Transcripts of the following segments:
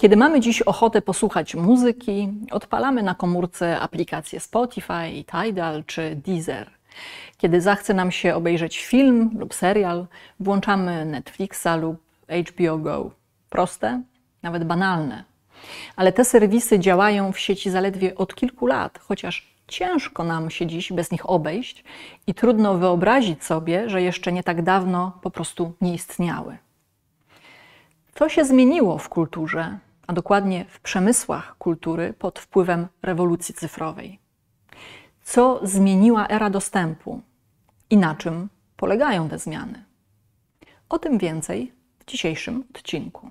Kiedy mamy dziś ochotę posłuchać muzyki, odpalamy na komórce aplikacje Spotify, Tidal czy Deezer. Kiedy zachce nam się obejrzeć film lub serial, włączamy Netflixa lub HBO Go. Proste, nawet banalne. Ale te serwisy działają w sieci zaledwie od kilku lat, chociaż ciężko nam się dziś bez nich obejść i trudno wyobrazić sobie, że jeszcze nie tak dawno po prostu nie istniały. Co się zmieniło w kulturze? a dokładnie w przemysłach kultury pod wpływem rewolucji cyfrowej. Co zmieniła era dostępu i na czym polegają te zmiany? O tym więcej w dzisiejszym odcinku.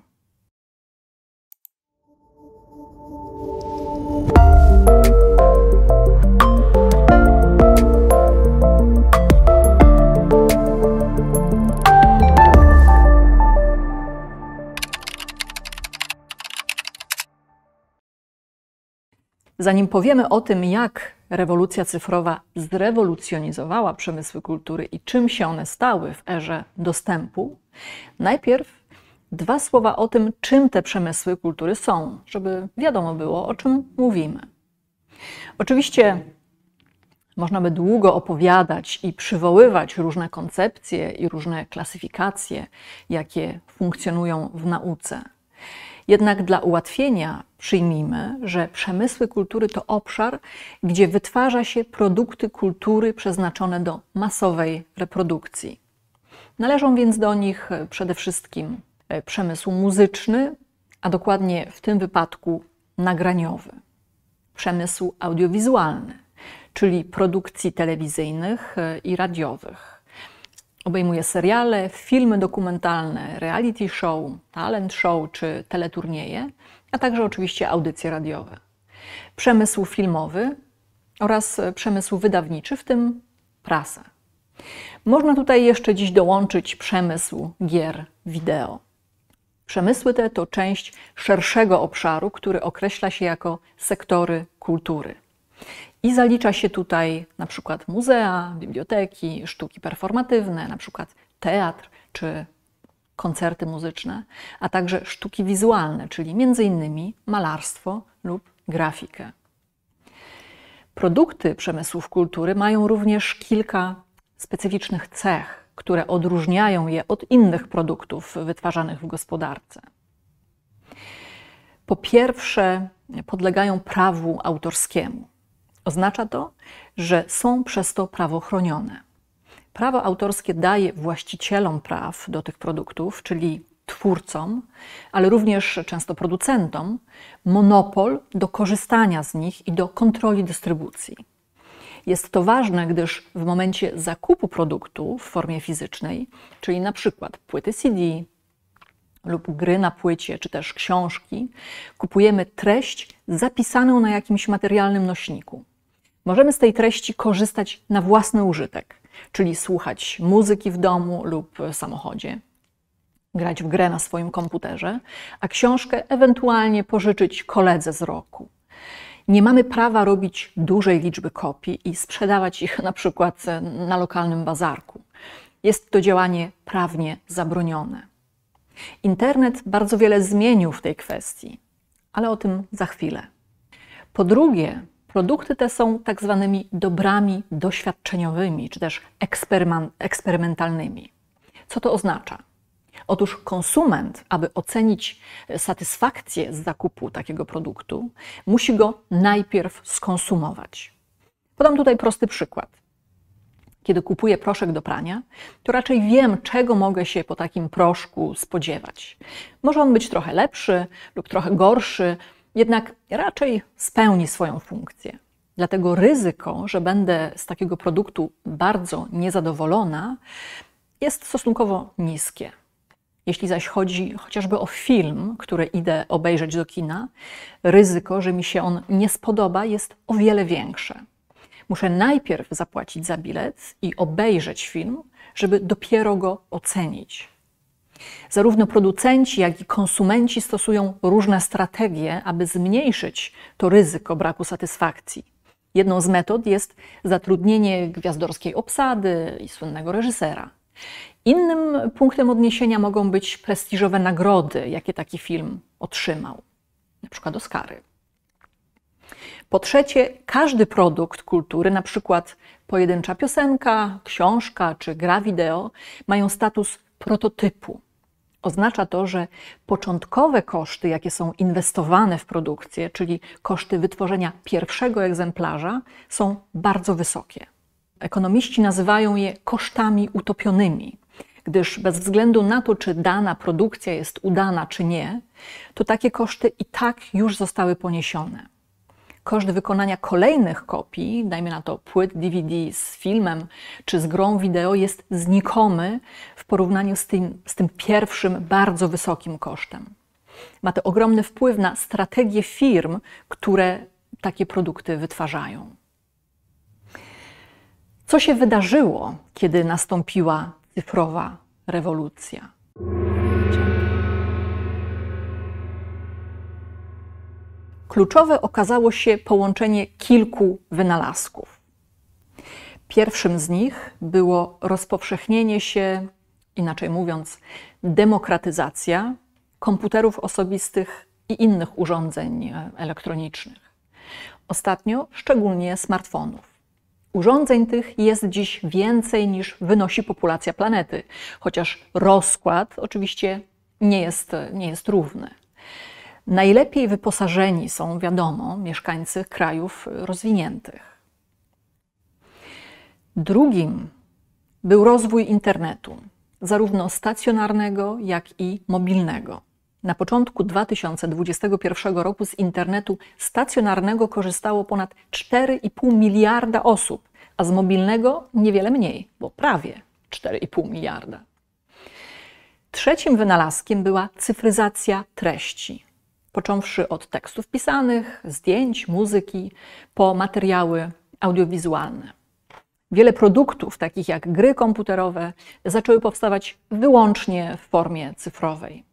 Zanim powiemy o tym, jak rewolucja cyfrowa zrewolucjonizowała przemysły kultury i czym się one stały w erze dostępu, najpierw dwa słowa o tym, czym te przemysły kultury są, żeby wiadomo było, o czym mówimy. Oczywiście można by długo opowiadać i przywoływać różne koncepcje i różne klasyfikacje, jakie funkcjonują w nauce. Jednak dla ułatwienia przyjmijmy, że przemysły kultury to obszar, gdzie wytwarza się produkty kultury przeznaczone do masowej reprodukcji. Należą więc do nich e, przede wszystkim e, przemysł muzyczny, a dokładnie w tym wypadku nagraniowy, przemysł audiowizualny, czyli produkcji telewizyjnych e, i radiowych Obejmuje seriale, filmy dokumentalne, reality show, talent show czy teleturnieje, a także oczywiście audycje radiowe. Przemysł filmowy oraz przemysł wydawniczy, w tym prasę. Można tutaj jeszcze dziś dołączyć przemysł gier wideo. Przemysły te to część szerszego obszaru, który określa się jako sektory kultury. I zalicza się tutaj na przykład muzea, biblioteki, sztuki performatywne, na przykład teatr czy koncerty muzyczne, a także sztuki wizualne, czyli m.in. malarstwo lub grafikę. Produkty przemysłów kultury mają również kilka specyficznych cech, które odróżniają je od innych produktów wytwarzanych w gospodarce. Po pierwsze, podlegają prawu autorskiemu. Oznacza to, że są przez to prawo chronione. Prawo autorskie daje właścicielom praw do tych produktów, czyli twórcom, ale również często producentom, monopol do korzystania z nich i do kontroli dystrybucji. Jest to ważne, gdyż w momencie zakupu produktu w formie fizycznej, czyli np. płyty CD lub gry na płycie, czy też książki, kupujemy treść zapisaną na jakimś materialnym nośniku. Możemy z tej treści korzystać na własny użytek, czyli słuchać muzyki w domu lub samochodzie, grać w grę na swoim komputerze, a książkę ewentualnie pożyczyć koledze z roku. Nie mamy prawa robić dużej liczby kopii i sprzedawać ich na przykład na lokalnym bazarku. Jest to działanie prawnie zabronione. Internet bardzo wiele zmienił w tej kwestii, ale o tym za chwilę. Po drugie, Produkty te są tak zwanymi dobrami doświadczeniowymi czy też eksperymentalnymi. Co to oznacza? Otóż konsument, aby ocenić e, satysfakcję z zakupu takiego produktu, musi go najpierw skonsumować. Podam tutaj prosty przykład. Kiedy kupuję proszek do prania, to raczej wiem, czego mogę się po takim proszku spodziewać. Może on być trochę lepszy lub trochę gorszy, jednak raczej spełni swoją funkcję. Dlatego ryzyko, że będę z takiego produktu bardzo niezadowolona, jest stosunkowo niskie. Jeśli zaś chodzi chociażby o film, który idę obejrzeć do kina, ryzyko, że mi się on nie spodoba, jest o wiele większe. Muszę najpierw zapłacić za bilet i obejrzeć film, żeby dopiero go ocenić. Zarówno producenci, jak i konsumenci stosują różne strategie, aby zmniejszyć to ryzyko braku satysfakcji. Jedną z metod jest zatrudnienie gwiazdorskiej obsady i słynnego reżysera. Innym punktem odniesienia mogą być prestiżowe nagrody, jakie taki film otrzymał, na przykład Oscary. Po trzecie, każdy produkt kultury, na przykład pojedyncza piosenka, książka czy gra wideo, mają status prototypu. Oznacza to, że początkowe koszty, jakie są inwestowane w produkcję, czyli koszty wytworzenia pierwszego egzemplarza, są bardzo wysokie. Ekonomiści nazywają je kosztami utopionymi, gdyż bez względu na to, czy dana produkcja jest udana, czy nie, to takie koszty i tak już zostały poniesione. Koszt wykonania kolejnych kopii, dajmy na to płyt DVD z filmem czy z grą wideo, jest znikomy w porównaniu z tym, z tym pierwszym bardzo wysokim kosztem. Ma to ogromny wpływ na strategię firm, które takie produkty wytwarzają. Co się wydarzyło, kiedy nastąpiła cyfrowa rewolucja? kluczowe okazało się połączenie kilku wynalazków. Pierwszym z nich było rozpowszechnienie się, inaczej mówiąc, demokratyzacja komputerów osobistych i innych urządzeń e, elektronicznych. Ostatnio szczególnie smartfonów. Urządzeń tych jest dziś więcej niż wynosi populacja planety, chociaż rozkład oczywiście nie jest, nie jest równy. Najlepiej wyposażeni są, wiadomo, mieszkańcy krajów rozwiniętych. Drugim był rozwój internetu, zarówno stacjonarnego, jak i mobilnego. Na początku 2021 roku z internetu stacjonarnego korzystało ponad 4,5 miliarda osób, a z mobilnego niewiele mniej, bo prawie 4,5 miliarda. Trzecim wynalazkiem była cyfryzacja treści począwszy od tekstów pisanych, zdjęć, muzyki, po materiały audiowizualne. Wiele produktów, takich jak gry komputerowe, zaczęły powstawać wyłącznie w formie cyfrowej.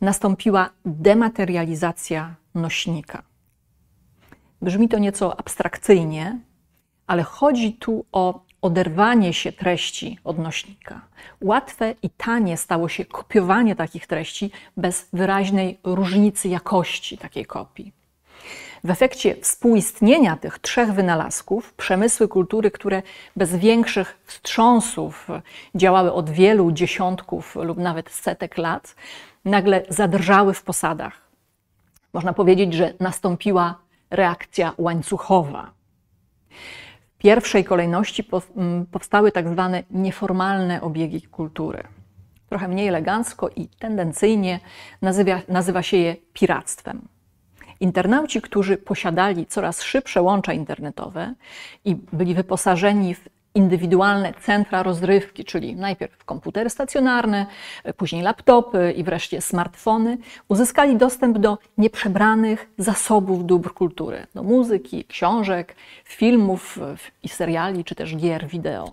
Nastąpiła dematerializacja nośnika. Brzmi to nieco abstrakcyjnie, ale chodzi tu o oderwanie się treści od nośnika. Łatwe i tanie stało się kopiowanie takich treści bez wyraźnej różnicy jakości takiej kopii. W efekcie współistnienia tych trzech wynalazków, przemysły kultury, które bez większych wstrząsów działały od wielu dziesiątków lub nawet setek lat, nagle zadrżały w posadach. Można powiedzieć, że nastąpiła reakcja łańcuchowa pierwszej kolejności mm, powstały tak zwane nieformalne obiegi kultury. Trochę mniej elegancko i tendencyjnie nazywa, nazywa się je piractwem. Internauci, którzy posiadali coraz szybsze łącza internetowe i byli wyposażeni w indywidualne centra rozrywki, czyli najpierw komputery stacjonarne, później laptopy i wreszcie smartfony, uzyskali dostęp do nieprzebranych zasobów dóbr kultury, do muzyki, książek, filmów i seriali, czy też gier wideo.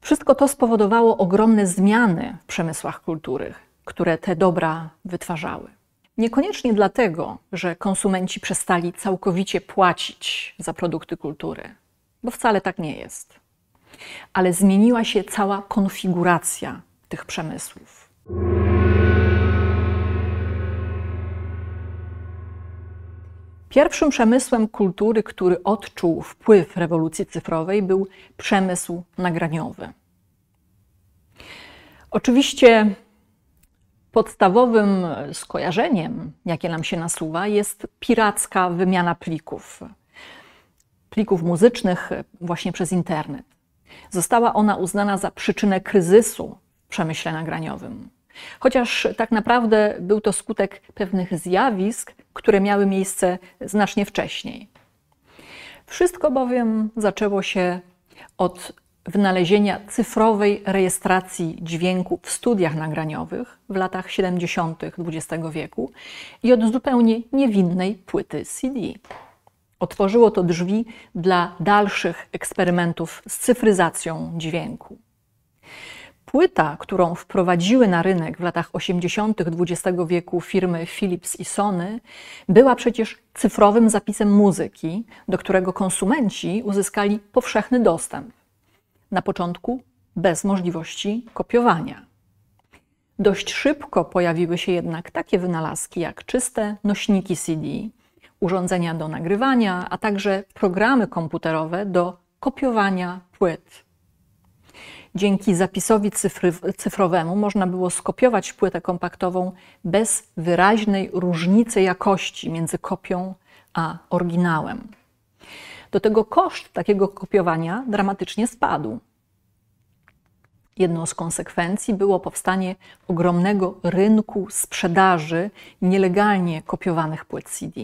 Wszystko to spowodowało ogromne zmiany w przemysłach kultury, które te dobra wytwarzały. Niekoniecznie dlatego, że konsumenci przestali całkowicie płacić za produkty kultury, bo wcale tak nie jest. Ale zmieniła się cała konfiguracja tych przemysłów. Pierwszym przemysłem kultury, który odczuł wpływ rewolucji cyfrowej, był przemysł nagraniowy. Oczywiście podstawowym skojarzeniem, jakie nam się nasuwa, jest piracka wymiana plików plików muzycznych e, właśnie przez internet. Została ona uznana za przyczynę kryzysu w przemyśle nagraniowym. Chociaż tak naprawdę był to skutek pewnych zjawisk, które miały miejsce znacznie wcześniej. Wszystko bowiem zaczęło się od wynalezienia cyfrowej rejestracji dźwięku w studiach nagraniowych w latach 70. XX wieku i od zupełnie niewinnej płyty CD. Otworzyło to drzwi dla dalszych eksperymentów z cyfryzacją dźwięku. Płyta, którą wprowadziły na rynek w latach 80. XX wieku firmy Philips i Sony, była przecież cyfrowym zapisem muzyki, do którego konsumenci uzyskali powszechny dostęp. Na początku bez możliwości kopiowania. Dość szybko pojawiły się jednak takie wynalazki jak czyste nośniki CD, urządzenia do nagrywania, a także programy komputerowe do kopiowania płyt. Dzięki zapisowi cyfrowemu można było skopiować płytę kompaktową bez wyraźnej różnicy jakości między kopią a oryginałem. Do tego koszt takiego kopiowania dramatycznie spadł. Jedną z konsekwencji było powstanie ogromnego rynku sprzedaży nielegalnie kopiowanych płyt CD.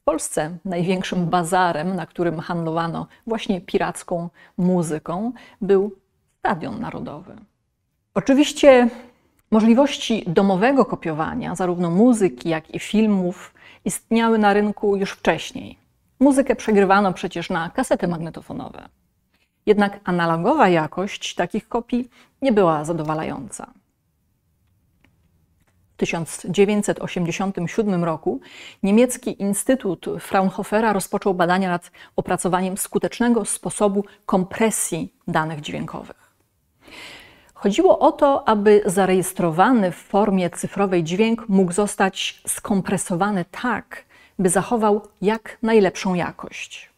W Polsce największym bazarem, na którym handlowano właśnie piracką muzyką, był Stadion Narodowy. Oczywiście możliwości domowego kopiowania zarówno muzyki, jak i filmów istniały na rynku już wcześniej. Muzykę przegrywano przecież na kasety magnetofonowe. Jednak analogowa jakość takich kopii nie była zadowalająca. 1987 roku niemiecki Instytut Fraunhofera rozpoczął badania nad opracowaniem skutecznego sposobu kompresji danych dźwiękowych. Chodziło o to, aby zarejestrowany w formie cyfrowej dźwięk mógł zostać skompresowany tak, by zachował jak najlepszą jakość.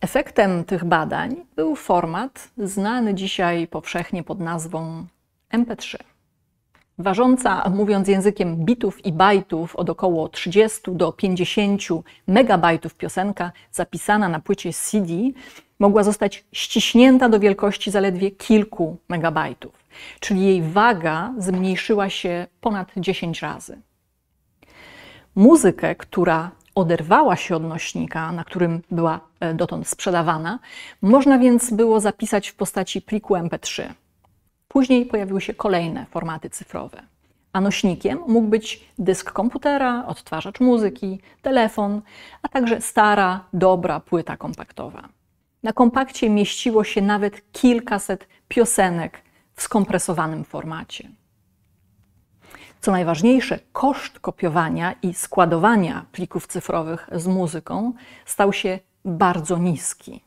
Efektem tych badań był format znany dzisiaj powszechnie pod nazwą MP3. Ważąca, mówiąc językiem bitów i bajtów, od około 30 do 50 megabajtów piosenka zapisana na płycie CD mogła zostać ściśnięta do wielkości zaledwie kilku megabajtów, czyli jej waga zmniejszyła się ponad 10 razy. Muzykę, która oderwała się od nośnika, na którym była e, dotąd sprzedawana, można więc było zapisać w postaci pliku MP3. Później pojawiły się kolejne formaty cyfrowe. A nośnikiem mógł być dysk komputera, odtwarzacz muzyki, telefon, a także stara, dobra płyta kompaktowa. Na kompakcie mieściło się nawet kilkaset piosenek w skompresowanym formacie. Co najważniejsze, koszt kopiowania i składowania plików cyfrowych z muzyką stał się bardzo niski.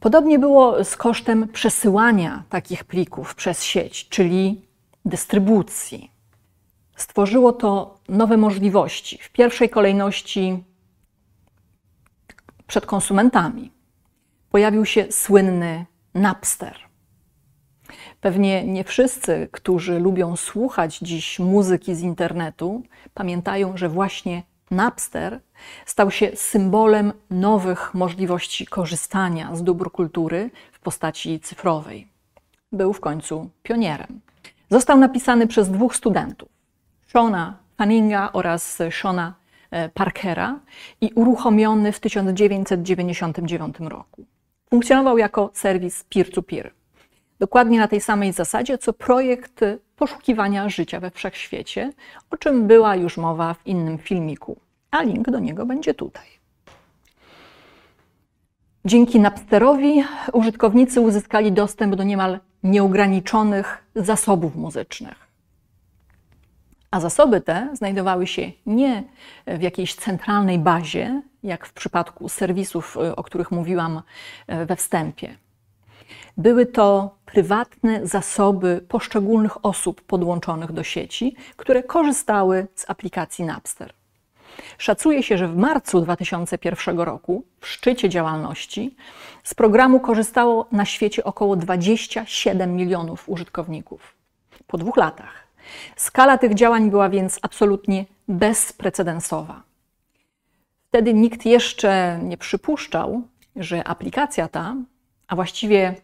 Podobnie było z kosztem przesyłania takich plików przez sieć, czyli dystrybucji. Stworzyło to nowe możliwości, w pierwszej kolejności przed konsumentami. Pojawił się słynny Napster. Pewnie nie wszyscy, którzy lubią słuchać dziś muzyki z internetu, pamiętają, że właśnie Napster stał się symbolem nowych możliwości korzystania z dóbr kultury w postaci cyfrowej. Był w końcu pionierem. Został napisany przez dwóch studentów, Shona Fanninga oraz Shona e, Parkera i uruchomiony w 1999 roku. Funkcjonował jako serwis peer-to-peer. Dokładnie na tej samej zasadzie, co projekt poszukiwania życia we wszechświecie, o czym była już mowa w innym filmiku, a link do niego będzie tutaj. Dzięki Napsterowi użytkownicy uzyskali dostęp do niemal nieograniczonych zasobów muzycznych. A zasoby te znajdowały się nie w jakiejś centralnej bazie, jak w przypadku serwisów, o których mówiłam e, we wstępie. Były to prywatne zasoby poszczególnych osób podłączonych do sieci, które korzystały z aplikacji Napster. Szacuje się, że w marcu 2001 roku, w szczycie działalności, z programu korzystało na świecie około 27 milionów użytkowników. Po dwóch latach. Skala tych działań była więc absolutnie bezprecedensowa. Wtedy nikt jeszcze nie przypuszczał, że aplikacja ta, a właściwie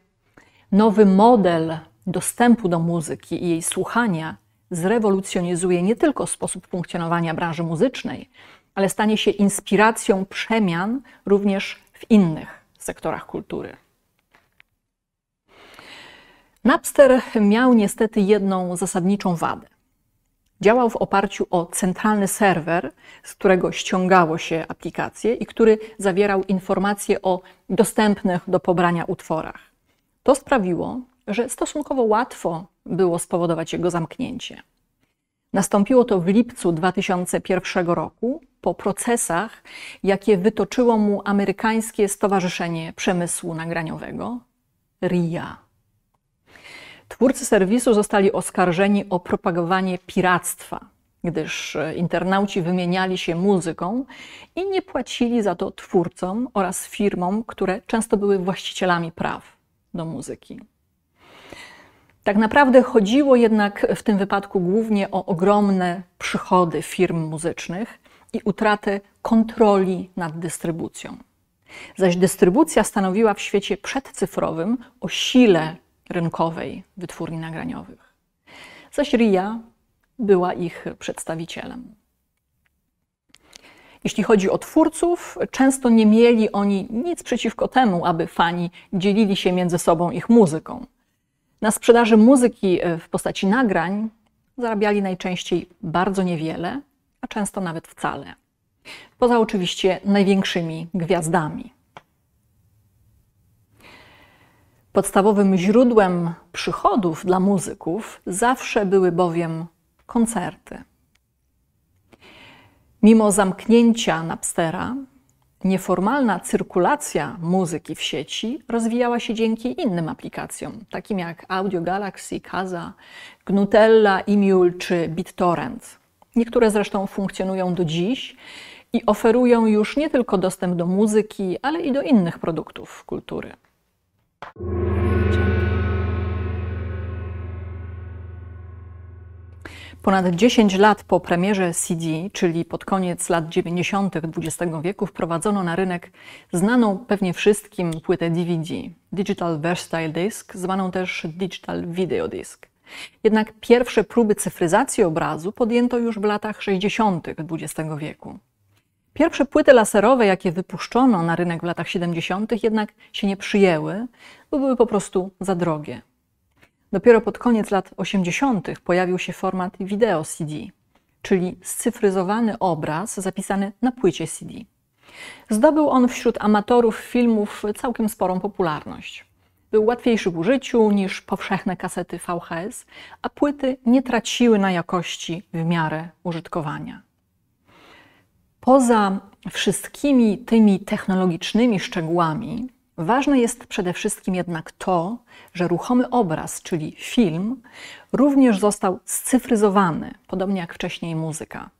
Nowy model dostępu do muzyki i jej słuchania zrewolucjonizuje nie tylko sposób funkcjonowania branży muzycznej, ale stanie się inspiracją przemian również w innych sektorach kultury. Napster miał niestety jedną zasadniczą wadę. Działał w oparciu o centralny serwer, z którego ściągało się aplikacje i który zawierał informacje o dostępnych do pobrania utworach. To sprawiło, że stosunkowo łatwo było spowodować jego zamknięcie. Nastąpiło to w lipcu 2001 roku po procesach, jakie wytoczyło mu amerykańskie Stowarzyszenie Przemysłu Nagraniowego RIA. Twórcy serwisu zostali oskarżeni o propagowanie piractwa, gdyż e, internauci wymieniali się muzyką i nie płacili za to twórcom oraz firmom, które często były właścicielami praw do muzyki. Tak naprawdę chodziło jednak w tym wypadku głównie o ogromne przychody firm muzycznych i utratę kontroli nad dystrybucją. Zaś dystrybucja stanowiła w świecie przedcyfrowym o sile rynkowej wytwórni nagraniowych. Zaś RIA była ich przedstawicielem. Jeśli chodzi o twórców, często nie mieli oni nic przeciwko temu, aby fani dzielili się między sobą ich muzyką. Na sprzedaży muzyki e, w postaci nagrań zarabiali najczęściej bardzo niewiele, a często nawet wcale. Poza oczywiście największymi gwiazdami. Podstawowym źródłem przychodów dla muzyków zawsze były bowiem koncerty. Mimo zamknięcia Napstera, nieformalna cyrkulacja muzyki w sieci rozwijała się dzięki innym aplikacjom, takim jak Audio Galaxy, Kaza, Gnutella, Emule czy BitTorrent. Niektóre zresztą funkcjonują do dziś i oferują już nie tylko dostęp do muzyki, ale i do innych produktów kultury. Ponad 10 lat po premierze CD, czyli pod koniec lat 90. XX wieku, wprowadzono na rynek znaną pewnie wszystkim płytę DVD, Digital Versatile Disc, zwaną też Digital Video Disc. Jednak pierwsze próby cyfryzacji obrazu podjęto już w latach 60. XX wieku. Pierwsze płyty laserowe, jakie wypuszczono na rynek w latach 70., jednak się nie przyjęły, bo były po prostu za drogie. Dopiero pod koniec lat 80. pojawił się format wideo CD, czyli scyfryzowany obraz zapisany na płycie CD. Zdobył on wśród amatorów filmów całkiem sporą popularność. Był łatwiejszy w użyciu niż powszechne kasety VHS, a płyty nie traciły na jakości w miarę użytkowania. Poza wszystkimi tymi technologicznymi szczegółami, Ważne jest przede wszystkim jednak to, że ruchomy obraz, czyli film, również został scyfryzowany, podobnie jak wcześniej muzyka.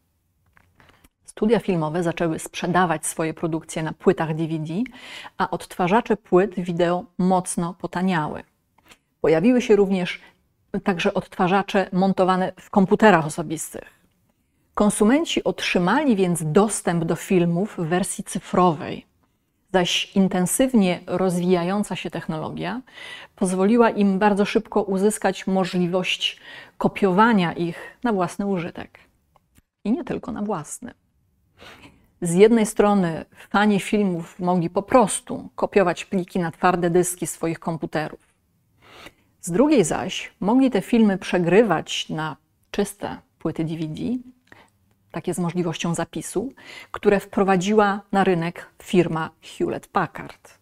Studia filmowe zaczęły sprzedawać swoje produkcje na płytach DVD, a odtwarzacze płyt wideo mocno potaniały. Pojawiły się również także odtwarzacze montowane w komputerach osobistych. Konsumenci otrzymali więc dostęp do filmów w wersji cyfrowej – zaś intensywnie rozwijająca się technologia pozwoliła im bardzo szybko uzyskać możliwość kopiowania ich na własny użytek. I nie tylko na własny. Z jednej strony fani filmów mogli po prostu kopiować pliki na twarde dyski swoich komputerów. Z drugiej zaś mogli te filmy przegrywać na czyste płyty DVD takie z możliwością zapisu, które wprowadziła na rynek firma Hewlett Packard.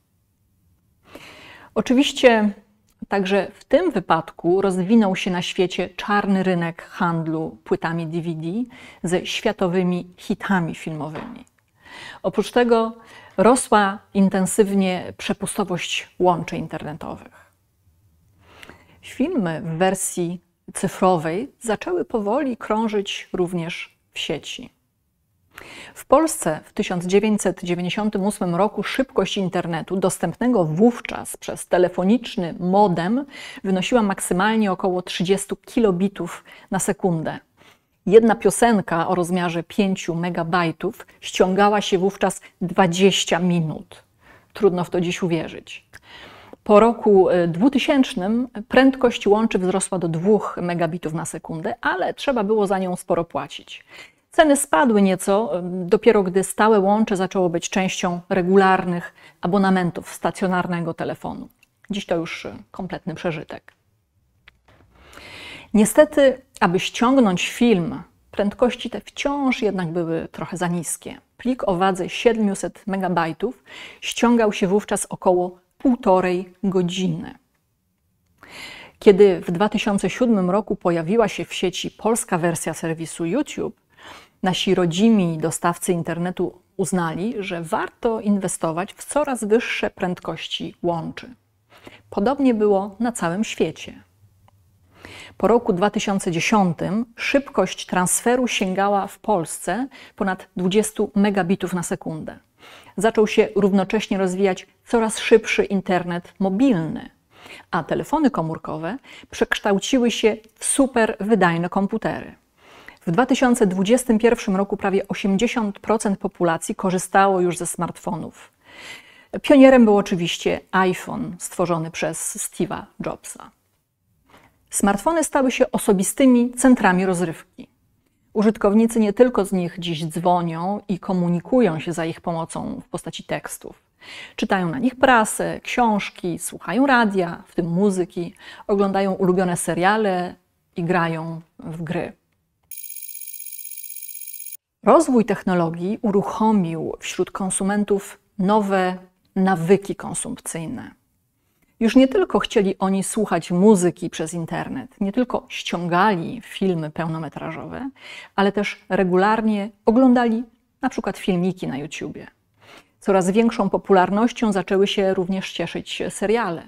Oczywiście także w tym wypadku rozwinął się na świecie czarny rynek handlu płytami DVD ze światowymi hitami filmowymi. Oprócz tego rosła intensywnie przepustowość łączy internetowych. Filmy w wersji cyfrowej zaczęły powoli krążyć również w sieci. W Polsce w 1998 roku szybkość internetu dostępnego wówczas przez telefoniczny modem wynosiła maksymalnie około 30 kilobitów na sekundę. Jedna piosenka o rozmiarze 5 megabajtów ściągała się wówczas 20 minut. Trudno w to dziś uwierzyć. Po roku 2000 e, prędkość łączy wzrosła do 2 megabitów na sekundę, ale trzeba było za nią sporo płacić. Ceny spadły nieco e, dopiero gdy stałe łącze zaczęło być częścią regularnych abonamentów stacjonarnego telefonu. Dziś to już e, kompletny przeżytek. Niestety, aby ściągnąć film, prędkości te wciąż jednak były trochę za niskie. Plik o wadze 700 MB ściągał się wówczas około półtorej godziny. Kiedy w 2007 roku pojawiła się w sieci polska wersja serwisu YouTube, nasi rodzimi dostawcy internetu uznali, że warto inwestować w coraz wyższe prędkości łączy. Podobnie było na całym świecie. Po roku 2010 szybkość transferu sięgała w Polsce ponad 20 megabitów na sekundę. Zaczął się równocześnie rozwijać coraz szybszy internet mobilny, a telefony komórkowe przekształciły się w super wydajne komputery. W 2021 roku prawie 80% populacji korzystało już ze smartfonów. Pionierem był oczywiście iPhone, stworzony przez Steve'a Jobsa. Smartfony stały się osobistymi centrami rozrywki. Użytkownicy nie tylko z nich dziś dzwonią i komunikują się za ich pomocą w postaci tekstów. Czytają na nich prasę, książki, słuchają radia, w tym muzyki, oglądają ulubione seriale i grają w gry. Rozwój technologii uruchomił wśród konsumentów nowe nawyki konsumpcyjne. Już nie tylko chcieli oni słuchać muzyki przez internet, nie tylko ściągali filmy pełnometrażowe, ale też regularnie oglądali na przykład filmiki na YouTubie. Coraz większą popularnością zaczęły się również cieszyć seriale.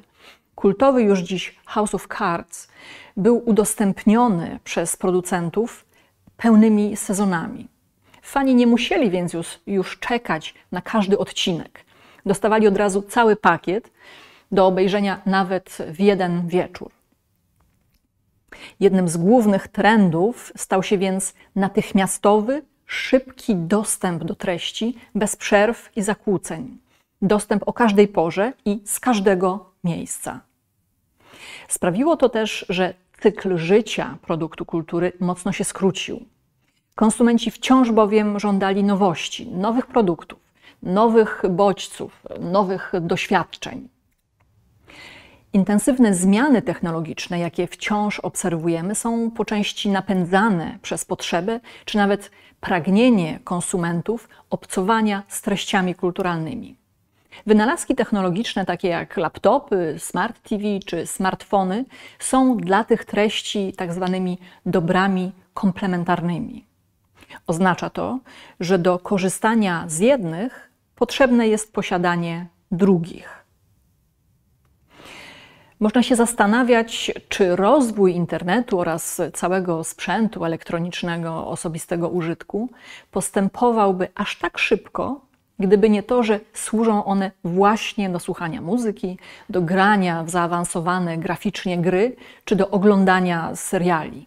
Kultowy już dziś House of Cards był udostępniony przez producentów pełnymi sezonami. Fani nie musieli więc już, już czekać na każdy odcinek. Dostawali od razu cały pakiet, do obejrzenia nawet w jeden wieczór. Jednym z głównych trendów stał się więc natychmiastowy, szybki dostęp do treści bez przerw i zakłóceń. Dostęp o każdej porze i z każdego miejsca. Sprawiło to też, że cykl życia produktu kultury mocno się skrócił. Konsumenci wciąż bowiem żądali nowości, nowych produktów, nowych bodźców, nowych doświadczeń. Intensywne zmiany technologiczne, jakie wciąż obserwujemy, są po części napędzane przez potrzeby czy nawet pragnienie konsumentów obcowania z treściami kulturalnymi. Wynalazki technologiczne, takie jak laptopy, smart TV czy smartfony, są dla tych treści tak zwanymi dobrami komplementarnymi. Oznacza to, że do korzystania z jednych potrzebne jest posiadanie drugich. Można się zastanawiać, czy rozwój internetu oraz całego sprzętu elektronicznego osobistego użytku postępowałby aż tak szybko, gdyby nie to, że służą one właśnie do słuchania muzyki, do grania w zaawansowane graficznie gry czy do oglądania seriali.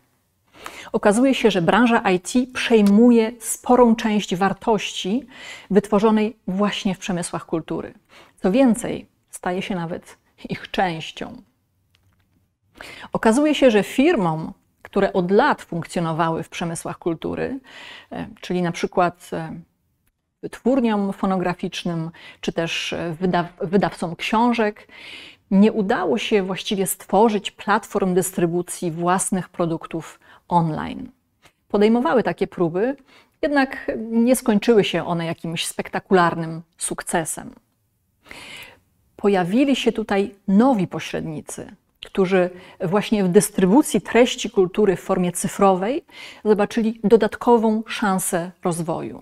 Okazuje się, że branża IT przejmuje sporą część wartości wytworzonej właśnie w przemysłach kultury. Co więcej, staje się nawet ich częścią. Okazuje się, że firmom, które od lat funkcjonowały w przemysłach kultury, e, czyli na przykład e, wytwórniom fonograficznym, czy też e, wydaw wydawcom książek, nie udało się właściwie stworzyć platform dystrybucji własnych produktów online. Podejmowały takie próby, jednak nie skończyły się one jakimś spektakularnym sukcesem pojawili się tutaj nowi pośrednicy, którzy właśnie w dystrybucji treści kultury w formie cyfrowej zobaczyli dodatkową szansę rozwoju.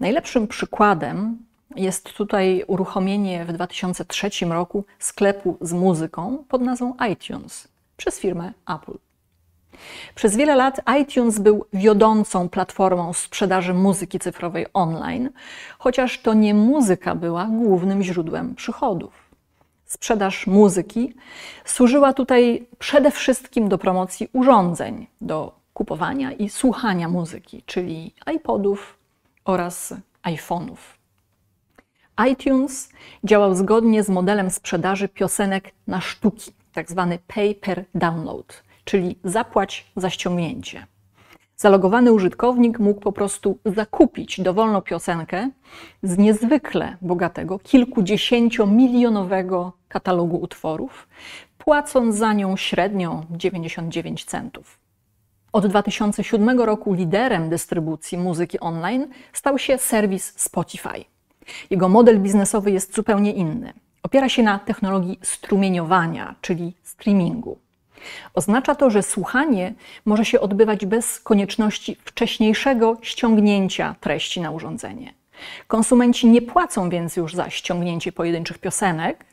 Najlepszym przykładem jest tutaj uruchomienie w 2003 roku sklepu z muzyką pod nazwą iTunes przez firmę Apple. Przez wiele lat iTunes był wiodącą platformą sprzedaży muzyki cyfrowej online, chociaż to nie muzyka była głównym źródłem przychodów. Sprzedaż muzyki służyła tutaj przede wszystkim do promocji urządzeń, do kupowania i słuchania muzyki, czyli iPodów oraz iPhone'ów. iTunes działał zgodnie z modelem sprzedaży piosenek na sztuki, tzw. Tak pay per download – czyli zapłać za ściągnięcie. Zalogowany użytkownik mógł po prostu zakupić dowolną piosenkę z niezwykle bogatego, kilkudziesięciomilionowego katalogu utworów, płacąc za nią średnią 99 centów. Od 2007 roku liderem dystrybucji muzyki online stał się serwis Spotify. Jego model biznesowy jest zupełnie inny. Opiera się na technologii strumieniowania, czyli streamingu. Oznacza to, że słuchanie może się odbywać bez konieczności wcześniejszego ściągnięcia treści na urządzenie. Konsumenci nie płacą więc już za ściągnięcie pojedynczych piosenek,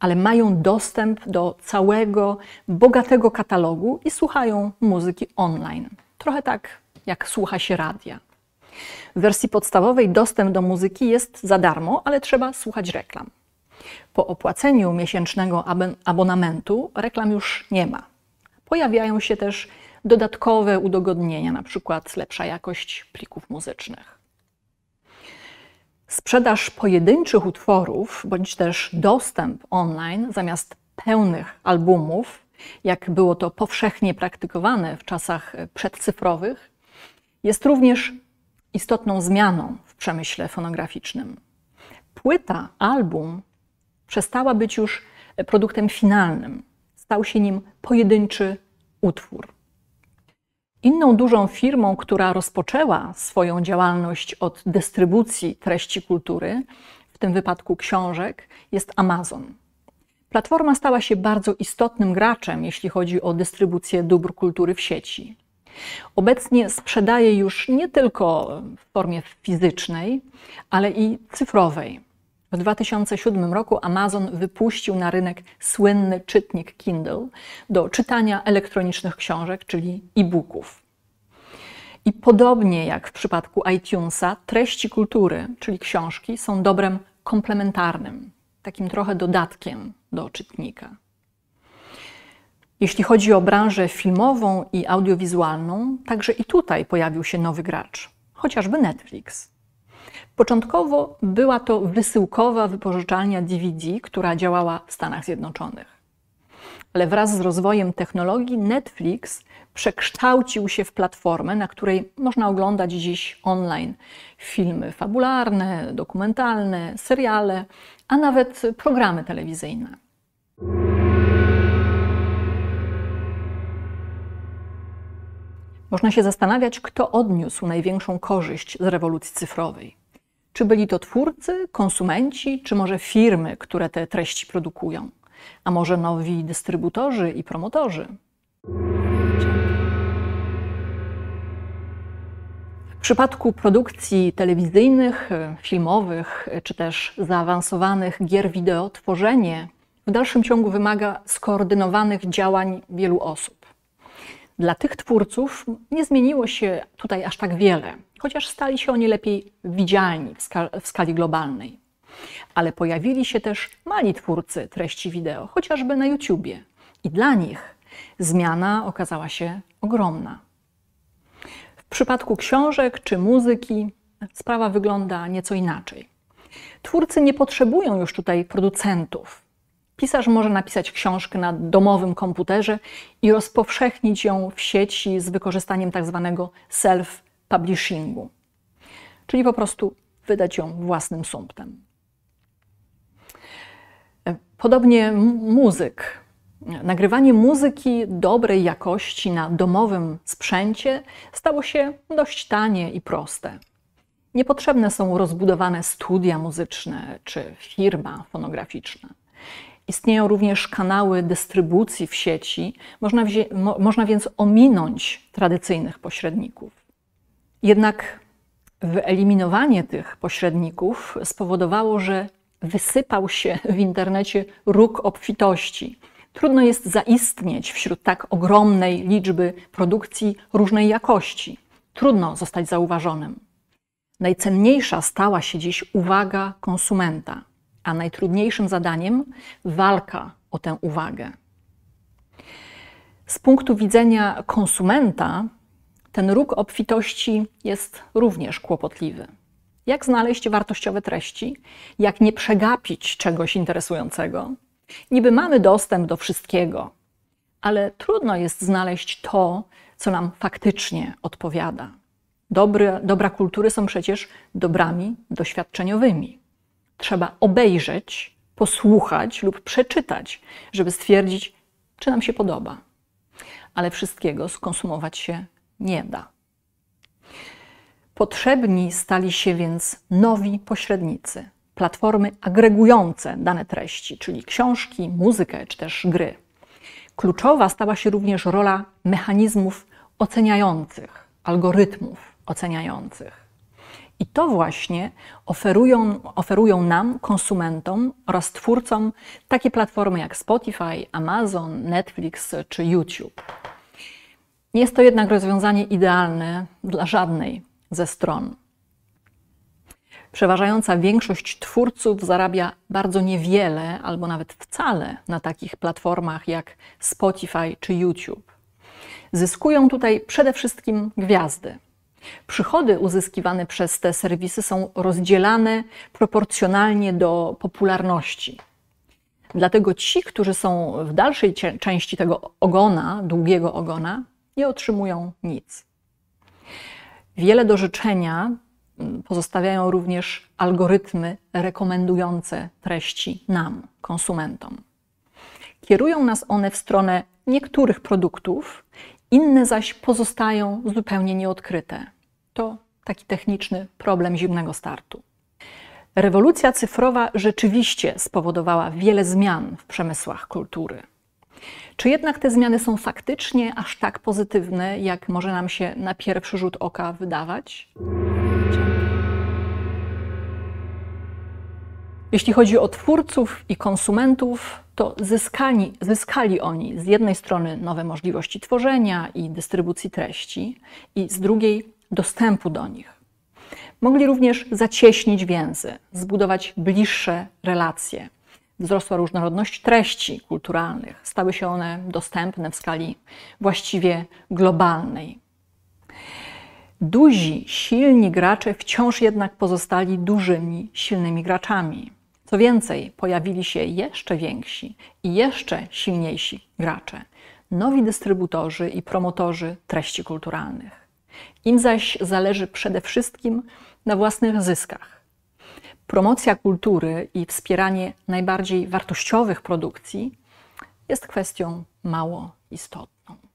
ale mają dostęp do całego bogatego katalogu i słuchają muzyki online. Trochę tak jak słucha się radia. W wersji podstawowej dostęp do muzyki jest za darmo, ale trzeba słuchać reklam. Po opłaceniu miesięcznego abonamentu reklam już nie ma. Pojawiają się też dodatkowe udogodnienia, np. lepsza jakość plików muzycznych. Sprzedaż pojedynczych utworów bądź też dostęp online zamiast pełnych albumów, jak było to powszechnie praktykowane w czasach przedcyfrowych, jest również istotną zmianą w przemyśle fonograficznym. Płyta, album przestała być już e, produktem finalnym. Stał się nim pojedynczy utwór. Inną dużą firmą, która rozpoczęła swoją działalność od dystrybucji treści kultury, w tym wypadku książek, jest Amazon. Platforma stała się bardzo istotnym graczem, jeśli chodzi o dystrybucję dóbr kultury w sieci. Obecnie sprzedaje już nie tylko w formie fizycznej, ale i cyfrowej. W 2007 roku Amazon wypuścił na rynek słynny czytnik Kindle do czytania elektronicznych książek, czyli e-booków. I podobnie jak w przypadku iTunesa, treści kultury, czyli książki, są dobrem komplementarnym, takim trochę dodatkiem do czytnika. Jeśli chodzi o branżę filmową i audiowizualną, także i tutaj pojawił się nowy gracz, chociażby Netflix. Początkowo była to wysyłkowa wypożyczalnia DVD, która działała w Stanach Zjednoczonych. Ale wraz z rozwojem technologii Netflix przekształcił się w platformę, na której można oglądać dziś online filmy fabularne, dokumentalne, seriale, a nawet programy telewizyjne. Można się zastanawiać, kto odniósł największą korzyść z rewolucji cyfrowej. Czy byli to twórcy, konsumenci, czy może firmy, które te treści produkują? A może nowi dystrybutorzy i promotorzy? W przypadku produkcji telewizyjnych, filmowych czy też zaawansowanych gier wideo, tworzenie w dalszym ciągu wymaga skoordynowanych działań wielu osób. Dla tych twórców nie zmieniło się tutaj aż tak wiele, chociaż stali się oni lepiej widzialni w, skal w skali globalnej. Ale pojawili się też mali twórcy treści wideo, chociażby na YouTubie. I dla nich zmiana okazała się ogromna. W przypadku książek czy muzyki sprawa wygląda nieco inaczej. Twórcy nie potrzebują już tutaj producentów, Pisarz może napisać książkę na domowym komputerze i rozpowszechnić ją w sieci z wykorzystaniem tzw. Tak self-publishingu, czyli po prostu wydać ją własnym sumptem. Podobnie muzyk. Nagrywanie muzyki dobrej jakości na domowym sprzęcie stało się dość tanie i proste. Niepotrzebne są rozbudowane studia muzyczne czy firma fonograficzna. Istnieją również kanały dystrybucji w sieci, można, mo można więc ominąć tradycyjnych pośredników. Jednak wyeliminowanie tych pośredników spowodowało, że wysypał się w internecie róg obfitości. Trudno jest zaistnieć wśród tak ogromnej liczby produkcji różnej jakości. Trudno zostać zauważonym. Najcenniejsza stała się dziś uwaga konsumenta a najtrudniejszym zadaniem walka o tę uwagę. Z punktu widzenia konsumenta, ten róg obfitości jest również kłopotliwy. Jak znaleźć wartościowe treści, jak nie przegapić czegoś interesującego. Niby mamy dostęp do wszystkiego, ale trudno jest znaleźć to, co nam faktycznie odpowiada. Dobry, dobra kultury są przecież dobrami doświadczeniowymi trzeba obejrzeć, posłuchać lub przeczytać, żeby stwierdzić, czy nam się podoba. Ale wszystkiego skonsumować się nie da. Potrzebni stali się więc nowi pośrednicy, platformy agregujące dane treści, czyli książki, muzykę czy też gry. Kluczowa stała się również rola mechanizmów oceniających, algorytmów oceniających. I to właśnie oferują, oferują nam, konsumentom oraz twórcom takie platformy jak Spotify, Amazon, Netflix czy YouTube. Nie jest to jednak rozwiązanie idealne dla żadnej ze stron. Przeważająca większość twórców zarabia bardzo niewiele albo nawet wcale na takich platformach jak Spotify czy YouTube. Zyskują tutaj przede wszystkim gwiazdy. Przychody uzyskiwane przez te serwisy są rozdzielane proporcjonalnie do popularności. Dlatego ci, którzy są w dalszej części tego ogona, długiego ogona, nie otrzymują nic. Wiele do życzenia mm, pozostawiają również algorytmy rekomendujące treści nam, konsumentom. Kierują nas one w stronę niektórych produktów, inne zaś pozostają zupełnie nieodkryte to taki techniczny problem zimnego startu. Rewolucja cyfrowa rzeczywiście spowodowała wiele zmian w przemysłach kultury. Czy jednak te zmiany są faktycznie aż tak pozytywne, jak może nam się na pierwszy rzut oka wydawać? Jeśli chodzi o twórców i konsumentów, to zyskani, zyskali oni z jednej strony nowe możliwości tworzenia i dystrybucji treści, i z drugiej dostępu do nich. Mogli również zacieśnić więzy, zbudować bliższe relacje. Wzrosła różnorodność treści kulturalnych, stały się one dostępne w skali właściwie globalnej. Duzi, silni gracze wciąż jednak pozostali dużymi, silnymi graczami. Co więcej, pojawili się jeszcze więksi i jeszcze silniejsi gracze, nowi dystrybutorzy i promotorzy treści kulturalnych. Im zaś zależy przede wszystkim na własnych zyskach. Promocja kultury i wspieranie najbardziej wartościowych produkcji jest kwestią mało istotną.